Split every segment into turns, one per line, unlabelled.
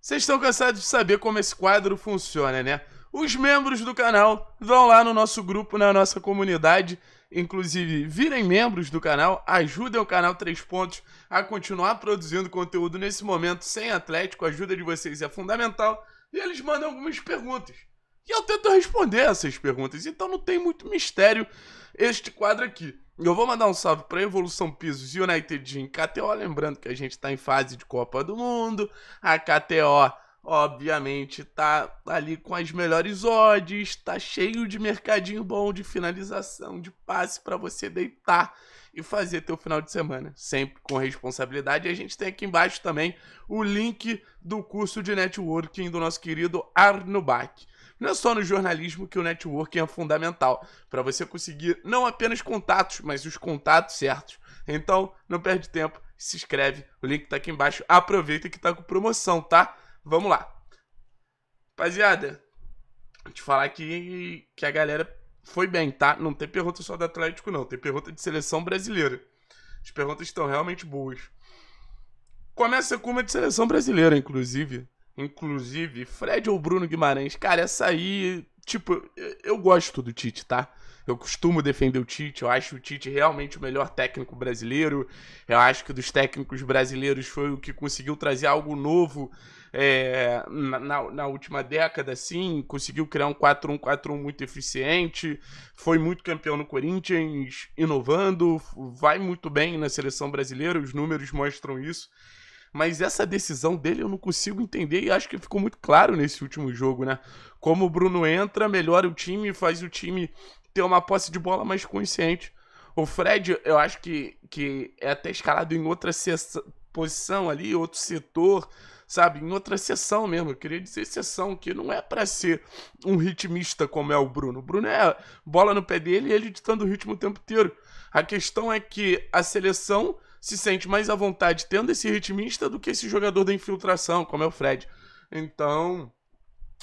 Vocês estão cansados de saber como esse quadro funciona, né? Os membros do canal vão lá no nosso grupo, na nossa comunidade, inclusive virem membros do canal, ajudem o canal Três Pontos a continuar produzindo conteúdo nesse momento sem Atlético, a ajuda de vocês é fundamental. E eles mandam algumas perguntas. E eu tento responder essas perguntas, então não tem muito mistério este quadro aqui. Eu vou mandar um salve para Evolução Pisos United em KTO, lembrando que a gente está em fase de Copa do Mundo. A KTO, obviamente, tá ali com as melhores odds, está cheio de mercadinho bom de finalização, de passe para você deitar e fazer teu final de semana, sempre com responsabilidade. E a gente tem aqui embaixo também o link do curso de networking do nosso querido Arno Bach. Não é só no jornalismo que o networking é fundamental para você conseguir não apenas contatos, mas os contatos certos. Então, não perde tempo, se inscreve, o link tá aqui embaixo. Aproveita que tá com promoção, tá? Vamos lá. Rapaziada, vou te falar que, que a galera foi bem, tá? Não tem pergunta só do Atlético, não. Tem pergunta de seleção brasileira. As perguntas estão realmente boas. Começa com uma de seleção brasileira, inclusive. Inclusive, Fred ou Bruno Guimarães, cara, essa aí. Tipo, eu gosto do Tite, tá? Eu costumo defender o Tite, eu acho o Tite realmente o melhor técnico brasileiro. Eu acho que dos técnicos brasileiros foi o que conseguiu trazer algo novo é, na, na, última década, assim. Conseguiu criar um 4-1-4-1 muito eficiente. Foi muito campeão no Corinthians, inovando. Vai muito bem na seleção brasileira, os números mostram isso. Mas essa decisão dele eu não consigo entender e acho que ficou muito claro nesse último jogo, né? Como o Bruno entra, melhora o time, faz o time ter uma posse de bola mais consciente. O Fred, eu acho que, que é até escalado em outra posição ali, outro setor, sabe? Em outra sessão mesmo. Eu queria dizer sessão, que não é para ser um ritmista como é o Bruno. O Bruno é bola no pé dele e ele ditando o ritmo o tempo inteiro. A questão é que a seleção se sente mais à vontade tendo esse ritmista do que esse jogador da infiltração, como é o Fred. Então,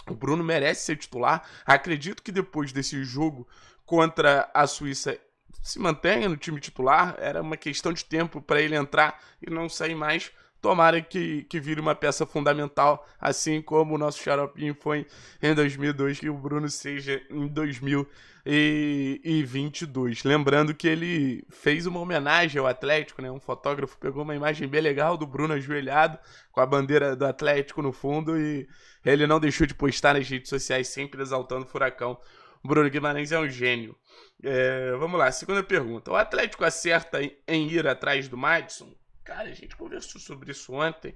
o Bruno merece ser titular. Acredito que depois desse jogo contra a Suíça se mantenha no time titular. Era uma questão de tempo para ele entrar e não sair mais tomara que, que vire uma peça fundamental, assim como o nosso xaropinho foi em 2002, que o Bruno seja em 2022. Lembrando que ele fez uma homenagem ao Atlético, né? Um fotógrafo pegou uma imagem bem legal do Bruno ajoelhado, com a bandeira do Atlético no fundo, e ele não deixou de postar nas redes sociais, sempre exaltando o Furacão. Bruno Guimarães é um gênio. É, vamos lá, segunda pergunta. O Atlético acerta em ir atrás do Madison? Cara, a gente conversou sobre isso ontem.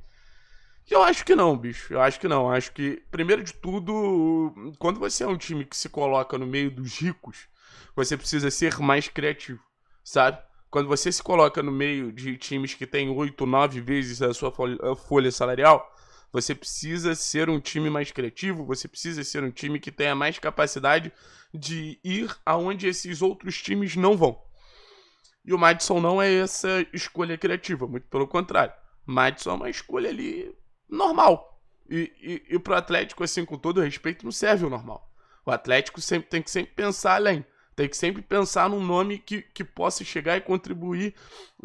Eu acho que não, bicho. Eu acho que não. Eu acho que, primeiro de tudo, quando você é um time que se coloca no meio dos ricos, você precisa ser mais criativo, sabe? Quando você se coloca no meio de times que tem oito, nove vezes a sua folha salarial, você precisa ser um time mais criativo, você precisa ser um time que tenha mais capacidade de ir aonde esses outros times não vão. E o Madison não é essa escolha criativa, muito pelo contrário. Madison é uma escolha ali normal. E, e, e pro Atlético, assim, com todo respeito, não serve o normal. O Atlético sempre tem que sempre pensar além. Tem que sempre pensar num nome que, que possa chegar e contribuir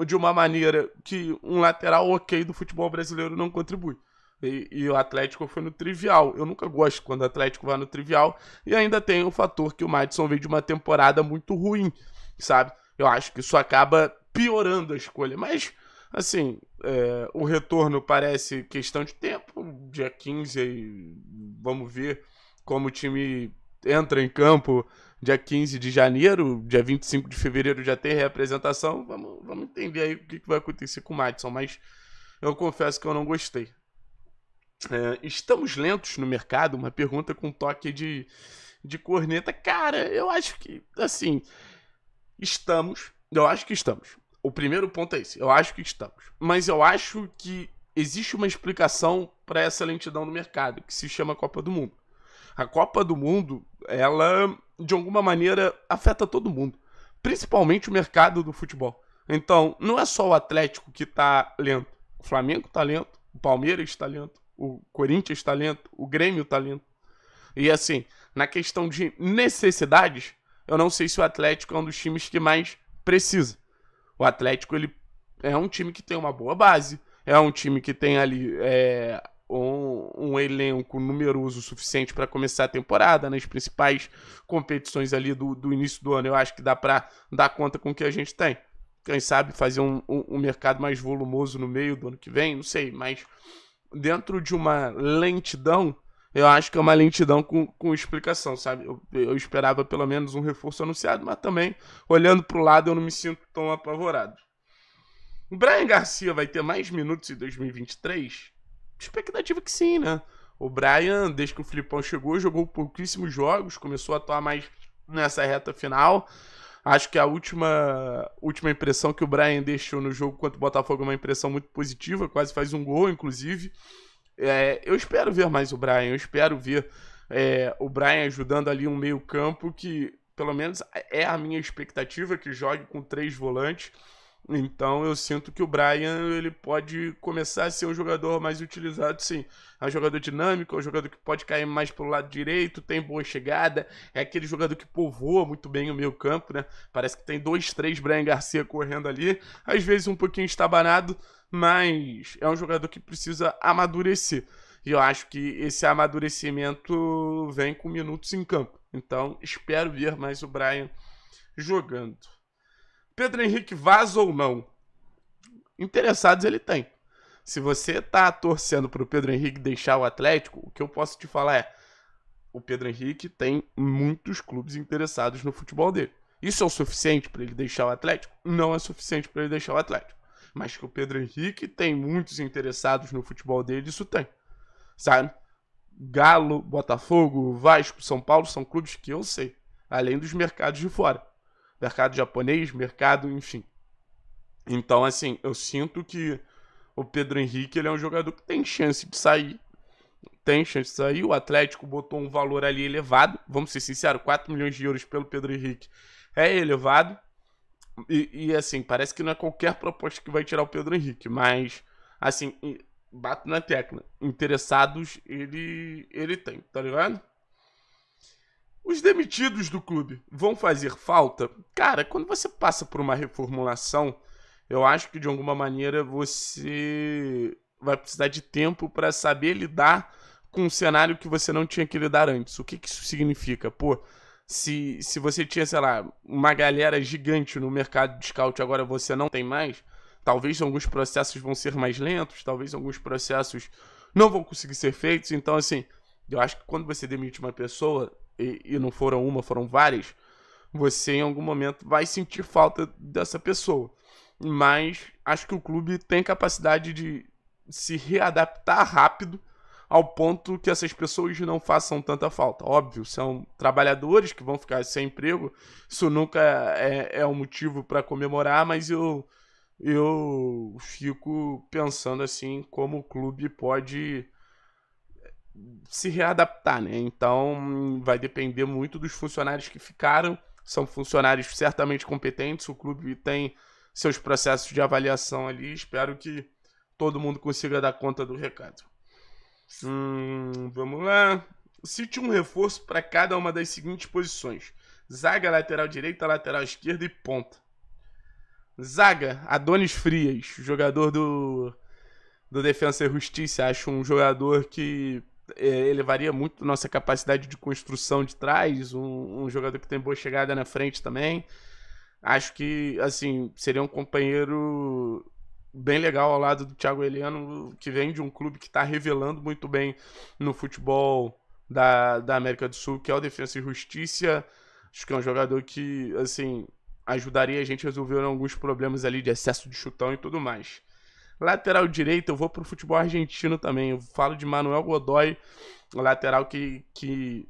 de uma maneira que um lateral ok do futebol brasileiro não contribui. E, e, o Atlético foi no trivial. Eu nunca gosto quando o Atlético vai no trivial. E ainda tem o fator que o Madison veio de uma temporada muito ruim, sabe? Eu acho que isso acaba piorando a escolha. Mas, assim, é, o retorno parece questão de tempo dia 15 aí, vamos ver como o time entra em campo dia 15 de janeiro, dia 25 de fevereiro já tem reapresentação. Vamos, vamos entender aí o que, que vai acontecer com o Madison, mas eu confesso que eu não gostei. É, estamos lentos no mercado? Uma pergunta com toque de, de corneta. Cara, eu acho que, assim, Estamos. Eu acho que estamos. O primeiro ponto é esse. Eu acho que estamos. Mas eu acho que existe uma explicação para essa lentidão no mercado, que se chama Copa do Mundo. A Copa do Mundo, ela, de alguma maneira, afeta todo mundo, principalmente o mercado do futebol. Então, não é só o Atlético que está lento. O Flamengo está lento, o Palmeiras está lento, o Corinthians está lento, o Grêmio está lento. E assim, na questão de necessidades, eu não sei se o Atlético é um dos times que mais precisa. O Atlético ele é um time que tem uma boa base, é um time que tem ali é, um, um, elenco numeroso suficiente para começar a temporada nas né, principais competições ali do, do início do ano. Eu acho que dá para dar conta com o que a gente tem. Quem sabe fazer um, um, um mercado mais volumoso no meio do ano que vem, não sei, mas dentro de uma lentidão eu acho que é uma lentidão com, com explicação, sabe? Eu, eu esperava pelo menos um reforço anunciado, mas também, olhando para o lado, eu não me sinto tão apavorado. O Brian Garcia vai ter mais minutos em 2023? Expectativa que sim, né? O Brian, desde que o Filipão chegou, jogou pouquíssimos jogos, começou a atuar mais nessa reta final. Acho que a última, última impressão que o Brian deixou no jogo contra o Botafogo é uma impressão muito positiva, quase faz um gol, inclusive. É, eu espero ver mais o Brian, eu espero ver é, o Brian ajudando ali um meio-campo que, pelo menos, é a minha expectativa que jogue com três volantes então eu sinto que o Brian ele pode começar a ser um jogador mais utilizado, sim. É um jogador dinâmico, é um jogador que pode cair mais pro lado direito, tem boa chegada, é aquele jogador que povoa muito bem o meio campo, né? Parece que tem dois, três Brian Garcia correndo ali, às vezes um pouquinho estabanado, mas é um jogador que precisa amadurecer. E eu acho que esse amadurecimento vem com minutos em campo. Então espero ver mais o Brian jogando. Pedro Henrique vaza ou não? Interessados ele tem. Se você tá torcendo pro Pedro Henrique deixar o Atlético, o que eu posso te falar é: o Pedro Henrique tem muitos clubes interessados no futebol dele. Isso é o suficiente para ele deixar o Atlético? Não é suficiente para ele deixar o Atlético. Mas que o Pedro Henrique tem muitos interessados no futebol dele, isso tem. Sabe? Galo, Botafogo, Vasco, São Paulo são clubes que eu sei, além dos mercados de fora mercado japonês, mercado, enfim. Então, assim, eu sinto que o Pedro Henrique ele é um jogador que tem chance de sair. Tem chance de sair. O Atlético botou um valor ali elevado. Vamos ser sinceros, 4 milhões de euros pelo Pedro Henrique é elevado. E, e, assim, parece que não é qualquer proposta que vai tirar o Pedro Henrique, mas assim, bato na tecla. Interessados ele, ele tem, tá ligado? Os demitidos do clube vão fazer falta? Cara, quando você passa por uma reformulação, eu acho que de alguma maneira você vai precisar de tempo para saber lidar com um cenário que você não tinha que lidar antes. O que, que isso significa? Pô, se, se você tinha, sei lá, uma galera gigante no mercado de scout, agora você não tem mais, talvez alguns processos vão ser mais lentos, talvez alguns processos não vão conseguir ser feitos. Então, assim, eu acho que quando você demite uma pessoa, e, e não foram uma, foram várias, você em algum momento vai sentir falta dessa pessoa. Mas acho que o clube tem capacidade de se readaptar rápido ao ponto que essas pessoas não façam tanta falta. Óbvio, são trabalhadores que vão ficar sem emprego, isso nunca é, é um motivo para comemorar, mas eu, eu fico pensando assim como o clube pode se readaptar, né? Então vai depender muito dos funcionários que ficaram. São funcionários certamente competentes, o clube tem seus processos de avaliação ali. Espero que todo mundo consiga dar conta do recado. Hum, vamos lá. Cite um reforço para cada uma das seguintes posições: zaga, lateral direita, lateral esquerda e ponta. Zaga, Adonis Frias, jogador do, do Defensa e Justiça. Acho um jogador que é, ele varia muito nossa capacidade de construção de trás, um, um, jogador que tem boa chegada na frente também. Acho que, assim, seria um companheiro bem legal ao lado do Thiago Heleno, que vem de um clube que está revelando muito bem no futebol da, da América do Sul, que é o Defensa e Justiça. Acho que é um jogador que, assim, ajudaria a gente a resolver alguns problemas ali de excesso de chutão e tudo mais. Lateral direito, eu vou pro futebol argentino também. Eu falo de Manuel Godoy, lateral que. que...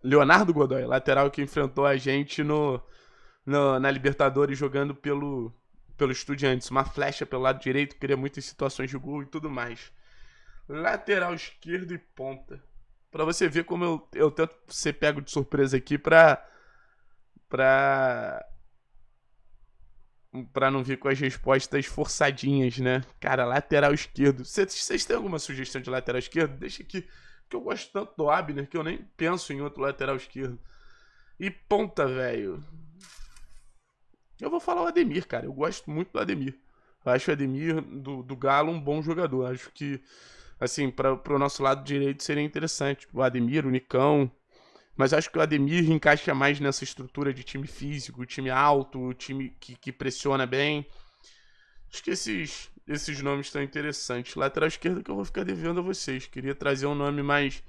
Leonardo Godoy, lateral que enfrentou a gente no, no na Libertadores jogando pelo, pelo Estudiantes. Uma flecha pelo lado direito, cria muitas situações de gol e tudo mais. Lateral esquerdo e ponta. Pra você ver como eu, eu tento ser pego de surpresa aqui pra. pra para não vir com as respostas forçadinhas, né? Cara, lateral esquerdo. Vocês têm alguma sugestão de lateral esquerdo? Deixa aqui, que eu gosto tanto do Abner que eu nem penso em outro lateral esquerdo. E ponta, velho. Eu vou falar o Ademir, cara. Eu gosto muito do Ademir. Eu acho o Ademir do, do Galo um bom jogador. acho que, assim, para o nosso lado direito seria interessante. O Ademir, o Nicão, mas acho que o Ademir encaixa mais nessa estrutura de time físico, time alto, time que, que pressiona bem. Acho que esses, esses nomes estão interessantes. Lateral esquerda que eu vou ficar devendo a vocês. Queria trazer um nome mais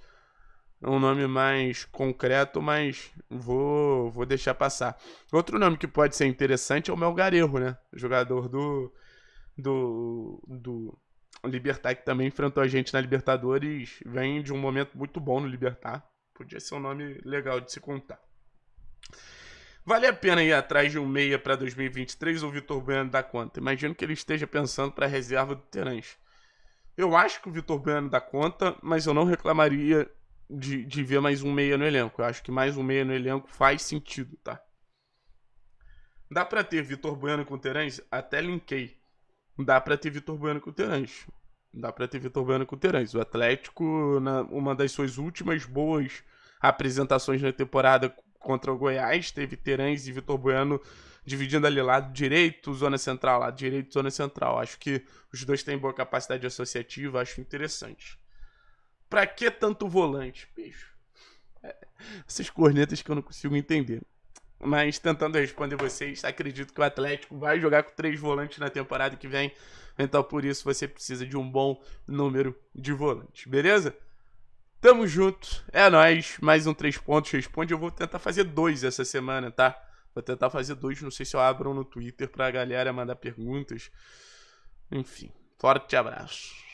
um nome mais concreto, mas vou vou deixar passar. Outro nome que pode ser interessante é o Melgarejo, né? Jogador do do do Libertar que também enfrentou a gente na Libertadores, vem de um momento muito bom no Libertar. Podia ser um nome legal de se contar. Vale a pena ir atrás de um meia para 2023 ou o Vitor Bueno dá conta? Imagino que ele esteja pensando para a reserva do Terence. Eu acho que o Vitor Bueno dá conta, mas eu não reclamaria de, de ver mais um meia no elenco. Eu acho que mais um meia no elenco faz sentido, tá? Dá para ter Vitor Bueno com o Terence? Até linkei. Dá para ter Vitor Bueno com o Terence. Dá para ter Vitor Bueno com o Terãs. O Atlético, na, uma das suas últimas boas apresentações na temporada contra o Goiás, teve Terãs e Vitor Bueno dividindo ali lado direito, zona central, lado direito, zona central. Acho que os dois têm boa capacidade associativa, acho interessante. Pra que tanto volante? Bicho. É, essas cornetas que eu não consigo entender. Mas tentando responder vocês, acredito que o Atlético vai jogar com três volantes na temporada que vem. Então por isso você precisa de um bom número de volantes, beleza? Tamo junto, é nós. Mais um três pontos responde. Eu vou tentar fazer dois essa semana, tá? Vou tentar fazer dois. Não sei se eu abro no Twitter pra galera mandar perguntas. Enfim, forte abraço.